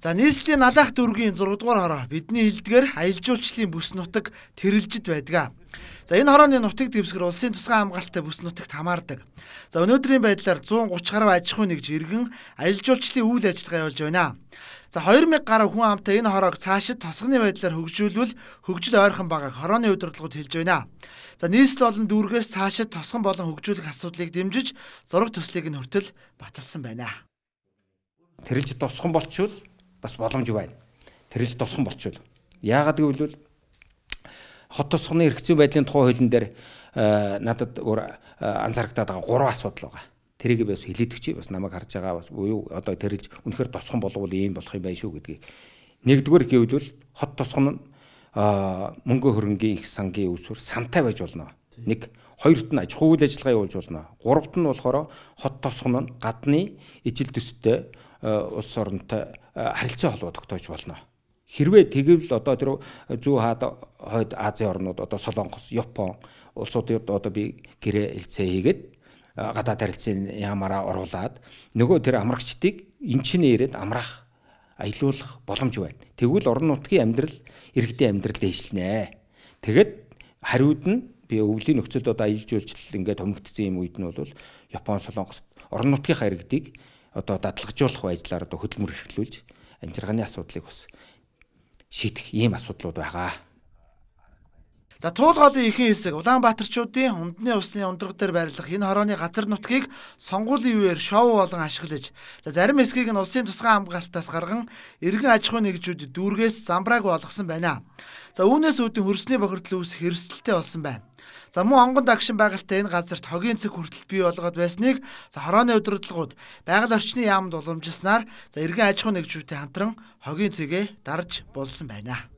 За нийслэлийн налах дүүргийн 6 дугаар хороо бидний хилдгээр аялал жуулчлалын бүс нутаг тэрэлжид байдаг. За энэ хорооны нутаг дэвсгэр улсын тусгай хамгаалалттай бүс нутагт хамаардаг. За өнөөдрийн байдлаар 130 гаруй аж ахуй нэгж иргэн аялал жуулчлалын үйл ажиллагаа явуулж байна. За 2000 гаруй хүн амтай энэ хороог цаашид тосгоны байдлаар хөгжүүлвэл хөгжил ойрхон байгааг хорооны удирдлагууд хэлж байна. За нийслэл болон дүүргээс цаашид тосгон болон хөгжүүлэх асуудлыг дэмжиж зураг төслийг нь хүртэл баталсан байна. Тэрэлж тосгон болчихвол бас боломж байна. Тэр л тусхан болчихвол. Яагаад гэвэл хот тусганы эргэцүү байдлын тухай хуулийн дээр э, надад өөр э, анзаарагдаад байгаа гурван асуудал байгаа. Тэрийг бас хилээд өчөө бас намайг харж байгаа бас буюу одоо тэрж үнэхээр тосхон болвол ийм болох юм байна шүү гэдгийг. Нэгдүгээр гэвэл хот тосхон нь э, мөнгө хөрөнгийн их сангийн үсвэр сантай байж болно Нэг хоёрт нь аж ахуй үйл ажиллагаа явуулж болно. Гуравт нь болохоор хот тосгон нь гадны ижил төстэй э, улс орнтой э, харилцаа холбоо тогтоож болно. Хэрвээ тэгвэл одоо тэр зүү хаад хойд Азийн орнууд одоо Солонгос, Япон улсуудад одоо би гэрээ хэлцээ хийгээд э, гадаад харилцааны ямаараа оруулаад нөгөө тэр амрагчдыг эн чинь ирээд амрах аялуулах боломж байна. Тэгвэл орон нутгийн амьдрал иргэдийн амьдралыг хэслэнэ. Тэгэд хариуд нь би өвлийн нөхцөлд одоо аялал жуулчлал ингээд томигдсон юм үед нь бол Япон, Солонгос орон нутгийн харигдыг одоо дадлагжуулах байдлаар одоо хөдөлмөр эрхлүүлж амжиргааны асуудлыг бас шийдэх ийм асуудлууд байгаа. За туулголын ихэнх хэсэг Улаанбаатарчуудын хүндний усны ундраг дээр байрлах энэ хорооны газар нутгийг сонгуулийн үеэр шоу болон ашиглаж за зарим хэсгийг нь улсын тусгай хамгаалтаас гарган иргэн аж ахуйн нэгжүүд дүүргээс замбрааг болгосон байна. За үүнээс үүдэн хөрсний бохирдол үүсэх эрсдэлтэй болсон байна. За мөн онгон дагшин байгальтай энэ газарт хогийн цэг хүртэл бий болгоод байсныг за хорооны удирдлагууд байгаль орчны яамд уламжилснаар за иргэн аж ахуйн нэгжүүдтэй хамтран хогийн цэгээ дарж болсон байна.